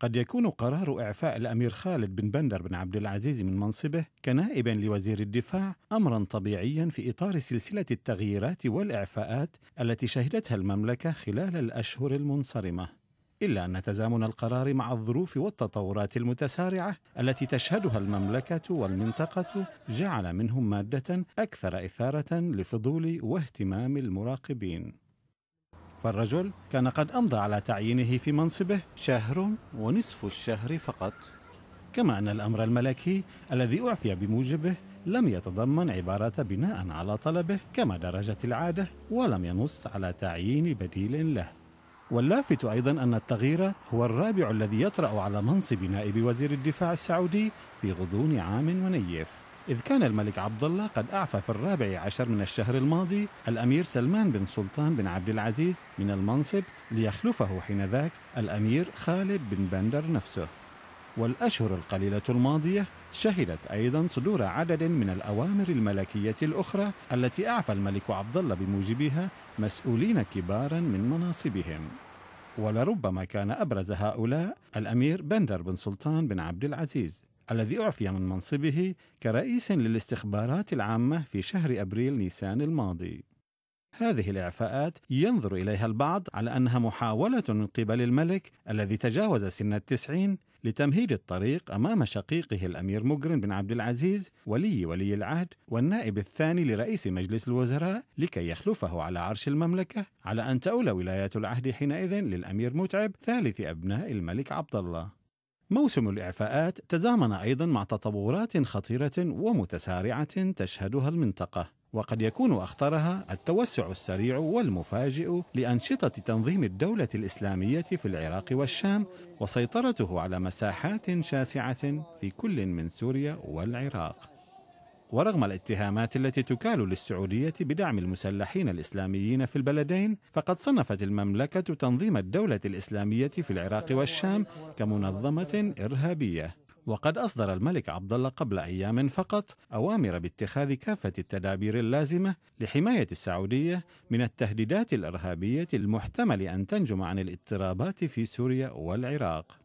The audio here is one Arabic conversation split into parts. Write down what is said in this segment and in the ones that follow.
قد يكون قرار إعفاء الأمير خالد بن بندر بن عبد العزيز من منصبه كنائب لوزير الدفاع أمرا طبيعيا في إطار سلسلة التغييرات والإعفاءات التي شهدتها المملكة خلال الأشهر المنصرمة إلا أن تزامن القرار مع الظروف والتطورات المتسارعة التي تشهدها المملكة والمنطقة جعل منهم مادة أكثر إثارة لفضول واهتمام المراقبين فالرجل كان قد أمضى على تعيينه في منصبه شهر ونصف الشهر فقط كما أن الأمر الملكي الذي أعفي بموجبه لم يتضمن عبارة بناء على طلبه كما درجة العادة ولم ينص على تعيين بديل له واللافت أيضا أن التغيير هو الرابع الذي يطرأ على منصب نائب وزير الدفاع السعودي في غضون عام ونيف إذ كان الملك عبد الله قد أعفى في الرابع عشر من الشهر الماضي الأمير سلمان بن سلطان بن عبد العزيز من المنصب ليخلفه حينذاك الأمير خالد بن بندر نفسه والأشهر القليلة الماضية شهدت أيضا صدور عدد من الأوامر الملكية الأخرى التي أعفى الملك عبد الله بموجبها مسؤولين كبارا من مناصبهم ولربما كان أبرز هؤلاء الأمير بندر بن سلطان بن عبد العزيز الذي اعفي من منصبه كرئيس للاستخبارات العامه في شهر ابريل نيسان الماضي. هذه الاعفاءات ينظر اليها البعض على انها محاوله من قبل الملك الذي تجاوز سن التسعين لتمهيد الطريق امام شقيقه الامير مجرم بن عبد العزيز ولي ولي العهد والنائب الثاني لرئيس مجلس الوزراء لكي يخلفه على عرش المملكه على ان تؤول ولايه العهد حينئذ للامير متعب ثالث ابناء الملك عبد الله. موسم الإعفاءات تزامن أيضا مع تطورات خطيرة ومتسارعة تشهدها المنطقة وقد يكون أخطرها التوسع السريع والمفاجئ لأنشطة تنظيم الدولة الإسلامية في العراق والشام وسيطرته على مساحات شاسعة في كل من سوريا والعراق ورغم الاتهامات التي تكال للسعودية بدعم المسلحين الإسلاميين في البلدين فقد صنفت المملكة تنظيم الدولة الإسلامية في العراق والشام كمنظمة إرهابية وقد أصدر الملك عبد الله قبل أيام فقط أوامر باتخاذ كافة التدابير اللازمة لحماية السعودية من التهديدات الإرهابية المحتمل أن تنجم عن الاضطرابات في سوريا والعراق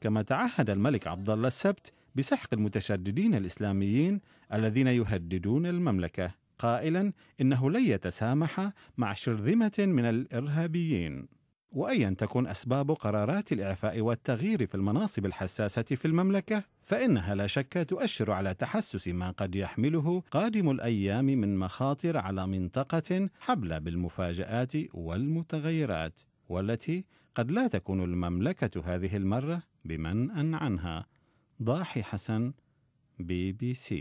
كما تعهد الملك عبد الله السبت بسحق المتشددين الاسلاميين الذين يهددون المملكه قائلا انه لن يتسامح مع شرذمه من الارهابيين وايا تكن اسباب قرارات الاعفاء والتغيير في المناصب الحساسه في المملكه فانها لا شك تؤشر على تحسس ما قد يحمله قادم الايام من مخاطر على منطقه حبل بالمفاجات والمتغيرات والتي قد لا تكون المملكه هذه المره بمنأ عنها ضاحي حسن بي بي سي